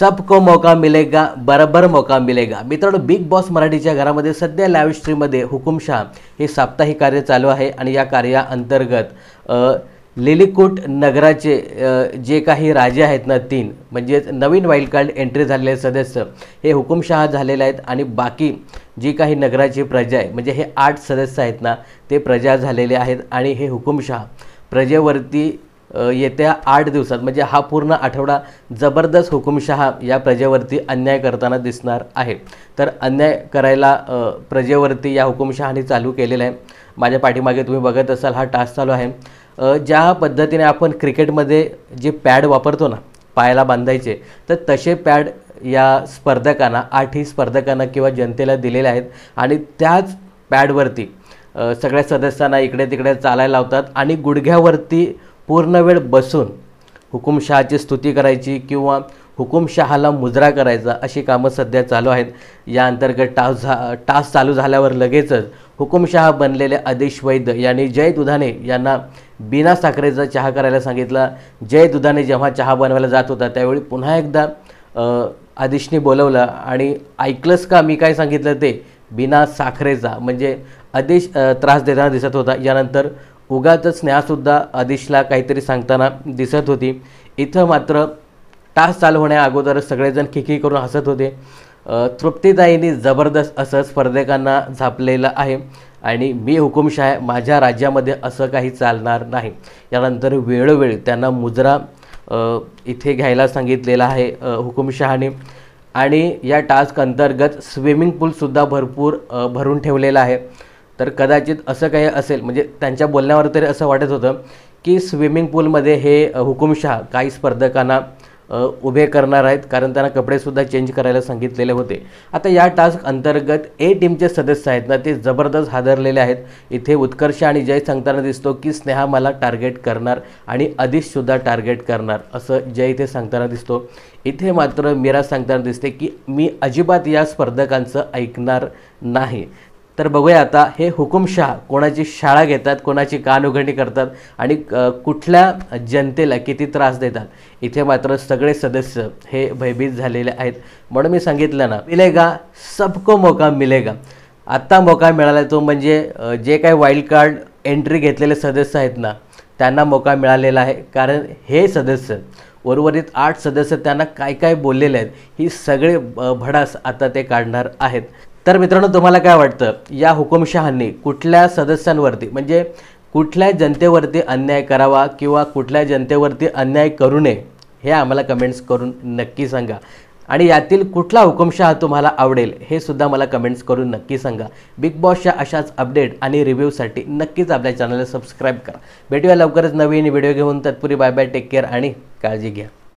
सबको मौका मिलेगा बरोबर मौका मिलेगा मित्रांनो बिग बॉस मराठीच्या घरामध्ये सध्या लाईव्ह स्ट्रीममध्ये हुकुमशाह हे साप्ताहिक कार्य चालू आहे आणि या कार्याअंतर्गत लिलिकूट नगराचे जे काही राजे आहेत ना तीन म्हणजेच नवीन वाईल्ड कार्ड एंट्री झालेले सदस्य हे हुकुमशहा झालेले आहेत आणि बाकी जी काही नगराची प्रजा आहे म्हणजे हे आठ सदस्य आहेत ना ते प्रजा झालेले आहेत आणि हे हुकुमशहा प्रजेवरती येत्या आठ दिवसात म्हणजे हा पूर्ण आठवडा जबरदस्त हुकुमशहा या प्रजेवरती अन्याय करताना दिसणार आहे तर अन्याय करायला प्रजेवरती या हुकुमशहाने चालू केलेला आहे माझ्या पाठीमागे तुम्ही बघत असाल हा टास्क चालू आहे ज्या पद्धतीने आपण क्रिकेटमध्ये जे पॅड वापरतो ना पायाला बांधायचे तर तसे पॅड या स्पर्धकांना आठही स्पर्धकांना किंवा जनतेला दिलेले आहेत आणि त्याच पॅडवरती सगळ्या सदस्यांना इकडे तिकडे चालायला लावतात आणि गुडघ्यावरती पूर्ण वेळ बसून हुकुमशहाची स्तुती करायची किंवा हुकुमशहाला मुजरा करायचा अशी कामं सध्या चालू आहेत या अंतर्गत टास झा टास चालू झाल्यावर लगेचच हुकुमशहा बनलेले आदेश वैद्य यांनी जय दुधाने यांना बिना साखरेचा चहा करायला सांगितला जय दुधाने जेव्हा चहा बनवायला जात होता त्यावेळी पुन्हा एकदा आदेशनी बोलवलं आणि ऐकलंच का मी काय सांगितलं ते बिना साखरेचा म्हणजे आदेश त्रास देताना दिसत होता यानंतर उगाच स्नेहासुद्धा आदिशला काहीतरी सांगताना दिसत होती इथं मात्र तास चालू होण्या सगळेजण खिकी करून हसत होते तृप्तीदायीनी जबरदस्त असं स्पर्धकांना झापलेलं आहे आणि मी हुकुमशाह माझ्या राज्यामध्ये असं काही चालणार नाही यानंतर वेळोवेळी त्यांना मुजरा इथे घ्यायला सांगितलेला आहे हुकुमशहाने आणि या टास्क अंतर्गत स्विमिंग पूलसुद्धा भरपूर भरून ठेवलेला आहे तर कदाचित असं काही असेल म्हणजे त्यांच्या बोलण्यावर तरी असं वाटत होतं की स्विमिंग पूलमध्ये हे हुकुमशहा काही स्पर्धकांना उभे करणार आहेत कारण त्यांना कपडेसुद्धा चेंज करायला सांगितलेले होते आता या टास्क अंतर्गत ए टीमचे सदस्य आहेत ना ते जबरदस्त हादरलेले आहेत इथे उत्कर्ष आणि जय सांगताना दिसतो की स्नेहा मला टार्गेट करणार आणि अधिशसुद्धा टार्गेट करणार असं जय इथे सांगताना दिसतो इथे मात्र मीरा सांगताना दिसते की मी अजिबात या स्पर्धकांचं ऐकणार नाही तर बघूया आता हे हुकुमशहा कोणाची शाळा घेतात कोणाची कान कानउघडणी करतात आणि कुठल्या जनतेला किती त्रास देतात इथे मात्र सगळे सदस्य हे भयभीत झालेले आहेत म्हणून मी सांगितलं ना मिलेगा सबको मोका मिलेगा आत्ता मोका मिळाला तो म्हणजे जे काही वाईल्ड कार्ड एंट्री घेतलेले सदस्य आहेत ना त्यांना मोका मिळालेला आहे कारण हे सदस्य उर्वरित आठ सदस्य त्यांना काय काय बोललेले आहेत ही सगळे भडास आता ते काढणार आहेत तर मित्रांनो तुम्हाला काय वाटतं या हुकुमशहांनी कुठल्या सदस्यांवरती म्हणजे कुठल्या जनतेवरती अन्याय करावा किंवा कुठल्या जनतेवरती अन्याय करू नये हे आम्हाला कमेंट्स करून नक्की सांगा आणि यातील कुठला हुकुमशहा तुम्हाला आवडेल हे सुद्धा मला कमेंट्स करून नक्की सांगा बिग बॉसच्या अशाच अपडेट आणि रिव्ह्यूसाठी नक्कीच आपल्या चॅनलला सबस्क्राईब करा भेटूया लवकरच नवीन व्हिडिओ घेऊन तत्पुरी बाय बाय टेक केअर आणि काळजी घ्या